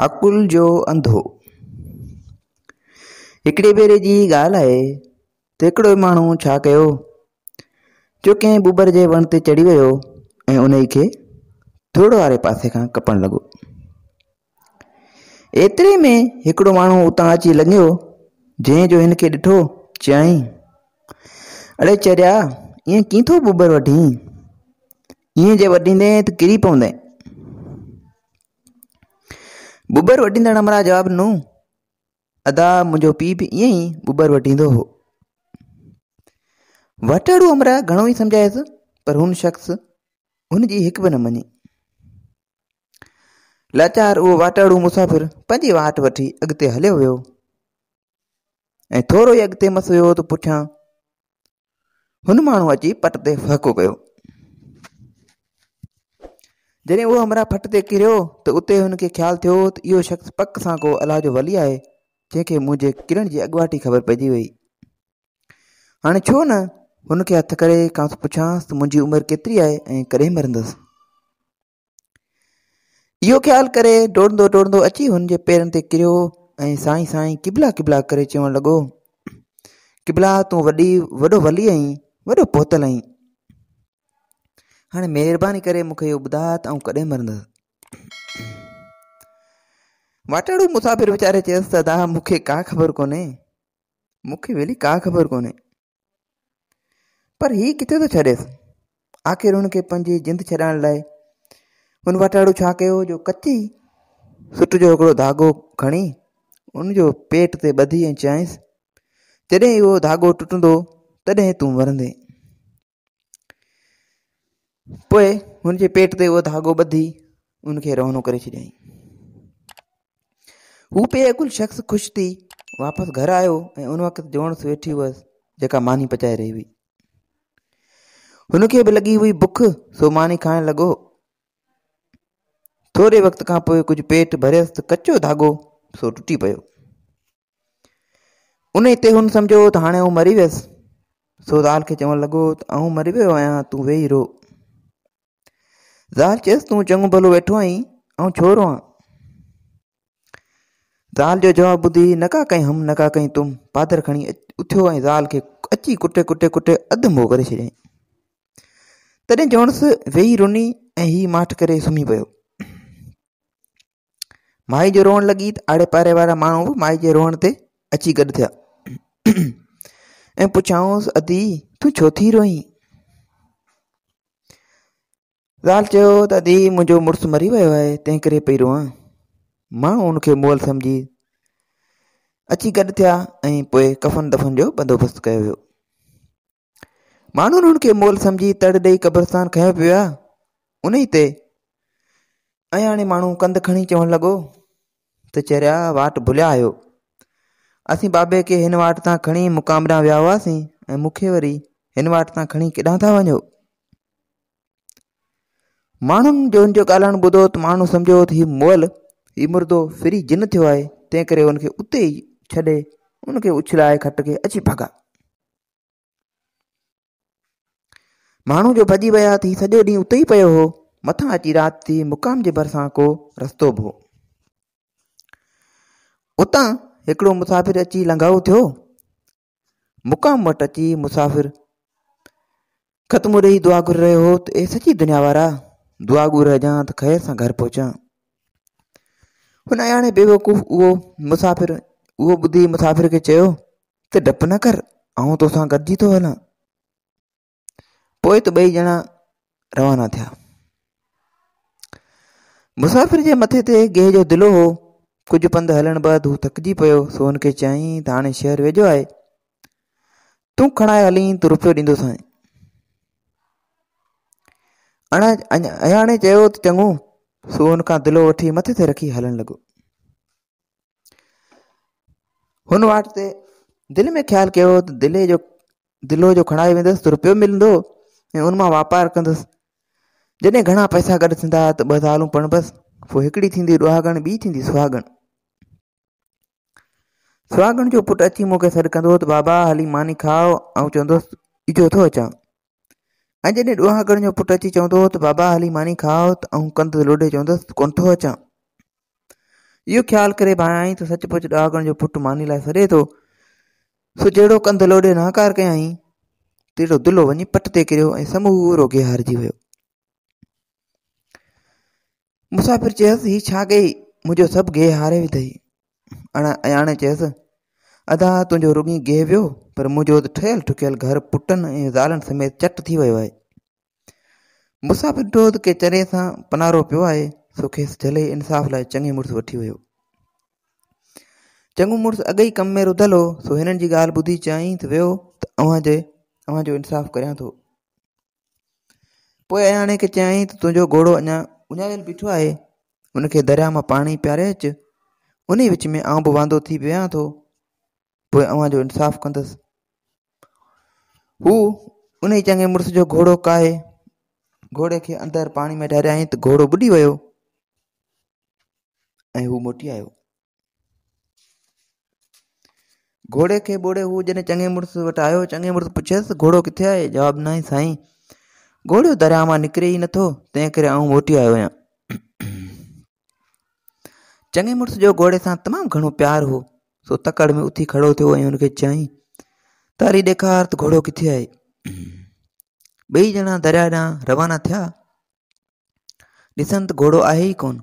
अकुल जो अंधो हिकिड़े भेरे जी ॻाल्हि आहे त हिकिड़ो माण्हू छा कयो जो कंहिं बुबर जे वण ते चढ़ी वियो ऐं उन ई खे थोरो वारे पासे खां कपणु लॻो एतिरे में हिकिड़ो माण्हू उतां अची लंघियो जंहिं जो हिनखे ॾिठो चयाईं अड़े चरिया ईअं कीअं थो बुबर वठी ईअं जे वढीदईं त किरी पवंदे बुबर वठींदड़ महाराज जवाब नू अदा मुंहिंजो पी बि ईअं ई बुबर वठींदो हो वटड़ू अमरा घणो ई सम्झायसि पर हुन शख़्स हुन जी हिकु बि न लाचार उहो वाटाड़ू मुसाफ़िर पंहिंजी वाट वठी अॻिते हलियो वियो ऐं थोरो ई अॻिते मस वियो तो पुठियां हुन माण्हू अची पट ते फ़को कयो जॾहिं उहो हमरा फट ते किरियो त उते हुनखे ख़्यालु थियो त इहो शख़्स पक सां को अलाह जो वली आहे जंहिंखे मुंहिंजे किरण जी अॻुवाटी ख़बर पइजी वई हाणे छो न हुनखे हथु करे पुछांसि त मुंहिंजी उमिरि केतिरी आहे ऐं कॾहिं मरंदसि इहो ख़्यालु करे डोड़ंदो डोड़ंदो अची हुन जे पेरनि ते किरियो ऐं साईं साईं किबला किबला करे चवणु लॻो किबला तूं वॾी वॾो वली आहीं वॾो पोतल आहीं हाँ मेहरबानी करे मूंखे इहो ॿुधाए त वाटाड़ू मुसाफ़िर वीचारे चयसि त दादा मुख्य का ख़बर को मूंखे वेली का ख़बर को पर हीउ किथे थो छॾेसि आख़िर हुनखे पंहिंजी जिंद छॾाइण लाइ हुन वाटाड़ू छा कयो जो कची सुट जो हिकिड़ो धाॻो खणी पेट ते ॿधी ऐं चयांइसि जॾहिं इहो धाॻो टुटंदो तॾहिं तूं પય ઉનજે પેટ તે ઓઢાગો બધી ઉનકે રહનો કરી છાઈ હું પે એકલ ક્ષક્ષ ખુશ થી પાપસ ઘર આયો એ ઉન વખત જોણ સ બેઠી હો જકા માની પચાઈ રહી હવી ઉનકે ભી લગી હુઈ ભૂખ સો માની ખાણ લાગો થોરે વખત કા પય કુજ પેટ ભરેસ્ત કચો ઢાગો સો ટૂટી પયો ઉને તે હન સમજો તા હાને મરી વસ સોદાન કે ચમ લાગો તા હું મરી વયા તું વેઈ રો ज़ाल चयसि तू चङो भलो वेठो आहीं ऐं छोरो आं ज़ाल जो जवाब ॿुधी नका कहीं हम नका कहीं तुम पादर खणी उथियो आई ज़ाल के अची कुटे कुटे कुटे अधु मोह करे छॾियईं तॾहिं चवणसि वेही रुनी ऐं हीउ माठ करे सुम्ही पियो माई जो रोअणु लगी आड़े पाड़े वारा माण्हू माई जे रोअण ते अची गॾु थिया ऐं पुछांसि अदी तू छो थी रोईं ज़ाल चयो त धीउ मुंहिंजो मुड़ुसु मरी वियो आहे तंहिं करे पई रोआं मां उनखे मुअल सम्झी अची गॾु थिया ऐं पोइ कफ़न दफ़न जो बंदोबस्तु कयो वियो माण्हुनि हुनखे मोल सम्झी तड़ ॾेई कब्रस्तान खयो पियो आहे उन ते ऐं हाणे माण्हू कंध खणी चवणु लॻो त चरिया वाट भुलिया आहियो असीं बाबे खे हिन वाट तां खणी मुकामॾां विया हुआसीं ऐं मूंखे वरी हिन वाट तां खणी केॾां था वञो माण्हुनि जो हिन जो ॻाल्हाइणु ॿुधो त माण्हू सम्झो त हीउ मुअल हीउ मुर्दो फिरी जिन थियो आहे तंहिं करे हुनखे उते ई छॾे उनखे उछलाए खट खे अची भॻा माण्हू जो भॼी विया त हीउ सॼो ॾींहुं उते ई पियो हो मथां अची राति थी मुक़ाम जे भरिसां को रस्तो बि हो उतां हिकिड़ो मुसाफ़िर अची लंघाउ थियो मुक़ाम वटि अची मुसाफ़िर ख़तमु रही दुआ घुरे रहियो हो त ए सॼी दुनिया वारा दुआ घुर जां त ख़ैर सां घरु पहुचां हुन हाणे बेवकूफ़ उहो मुसाफ़िर उहो ॿुधी मुसाफ़िर खे चयो त डपु न कर ऐं तोसां गॾिजी थो हलां पोइ त ॿई ॼणा रवाना थिया मुसाफ़िर जे मथे ते गेह जो दिलो हो कुझु पंधु हलणु बैदि थकिजी पियो सोन हुनखे चयई त हाणे शहर वेझो आहे तूं खणाए हली तूं रुपियो ॾींदो साईं अञा चयो त चङो सो खां दिलो वठी मथे ते रखी हलणु लॻो हुन वाट ते दिलि में ख़्यालु कयो त दिले जो दिलो जो खणाए वेंदसि त रुपियो मिलंदो ऐं हुन मां वापारु कंदुसि जॾहिं घणा पैसा गॾु थींदा त ॿ दालूं पण बसि पोइ हिकिड़ी थींदी ॾुहागण ॿी थींदी सुहागण सुहागण जो पुटु अची मूंखे सॾु कंदो त बाबा हली मानी खाओ ऐं चवंदोसि इजो थो अचां ऐं जॾहिं ॾोहागर जो पुटु अची चवंदो त बाबा हली मानी खाओ त कंधु लोॾे चवंदसि कोन थो अचां इहो ख़्यालु करे पई त पुछ ॾाहागरनि जो पुटु मानी लाइ सॾे थो सो जहिड़ो कंध लोॾे नाकार कयई तहिड़ो दुलो वञी पट ते किरियो ऐं समूरो गे हारिजी वियो मुसाफ़िर चयसि हीउ छा कई मुंहिंजो सभु गेह हारे बि अणा हाणे चयसि अदा तुंहिंजो रुगी गेह वियो पर मुंहिंजो त ठहियलु ठुकियल घर पुटनि ऐं ज़ालनि समेत चट थी वियो आहे मुसाफ़िरी के चरे सां पनारो पियो आहे सो खेसि झले इंसाफ़ लाइ चङी मुड़ुसु वठी वियो चङो मुड़ुसु अॻे ई कम में रुधल हो सो हिननि जी ॻाल्हि ॿुधी चयांई त वियो तव्हांजे अव्हांजो इंसाफ़ु कयां थो पोइ हाणे खे चयई तुंहिंजो घोड़ो अञा उञारियल बीठो आहे हुनखे दरिया मां पाणी पियारे अचु उन विच में आउं वांदो थी वेहा थो पोइ अव्हां जो इंसाफ़ कंदसि हू उन ई चङे मुड़ुस जो घोड़ो काहे घोड़े खे अंदरि पाणी में ठहिर त घोड़ो ॿुॾी वियो ऐं हू मोटी आयो घोड़े खे ॿोड़े हू जॾहिं चङे मुड़ुस वटि आयो चङे मुड़ुसु पुछियसि घोड़ो किथे आहे जवाबु न आहे साईं घोड़ो दरिया मां निकिरे ई नथो तंहिं करे आऊं मोटी आयो आहियां चङे मुड़ुस जो घोड़े सां तमामु घणो प्यारु हो सो तकड़ में उथी खड़ो थियो ऐं हुनखे चयईं तारी ॾेखार त घोड़ो किथे आहे ॿई ॼणा दरिया ॾांहुं रवाना थिया ॾिसनि त घोड़ो आहे ई कोन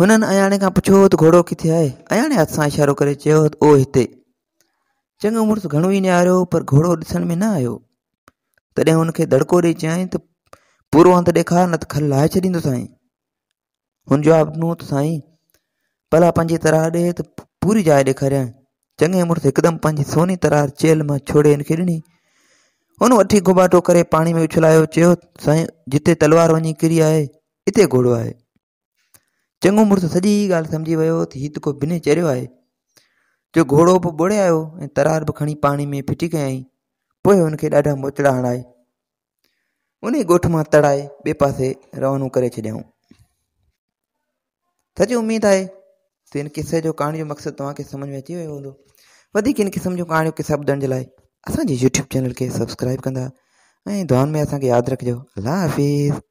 हुननि अयाणे खां पुछियो त घोड़ो किथे आहे अयाणे हथ सां इशारो करे चयो त ओ हिते चङो मुड़ुसु घणो ई निहारियो पर घोड़ो ॾिसण में न आयो तॾहिं हुनखे दड़को ॾेई चयाईं त पूरो हंधि ॾेखार न त खल लाहे छॾींदो साईं हुन जवाबु ॾिनो त साईं भला पंहिंजी तरह ॾे त पूरी जाए ॾेखारियाईं चङे मुड़ुसि हिकदमि पंहिंजी सोनी तरार चेल मां छोड़े हिन खे ॾिनी हुन वठी घुबाटो करे पाणी में उछलायो चयो साईं जिते तलवार वञी किरी आहे इते घोड़ो आहे चङो मुड़ुसु सॼी ॻाल्हि सम्झी वियो त हीउ त को बिने चरियो आहे जो घोड़ो बि ॿोड़े आयो ऐं तरार बि खणी पाणी में फिटी कयईं पोइ हुनखे ॾाढा मोचड़ा हणाए उन ई ॻोठ मां तड़ाए ॿिए पासे रवानो करे छॾियऊं सॼी उमेदु आहे त हिन क़िसे जो कहाणी जो मक़सदु तव्हांखे सम्झि में अची वियो हूंदो वधीक हिन क़िस्म जो कहाणियूं क़िसो ॿुधण जे लाइ असांजे यूट्यूब चैनल खे सब्सक्राइब कंदा ऐं दुआनि में असांखे यादि रखिजो अलाह हाफ़ि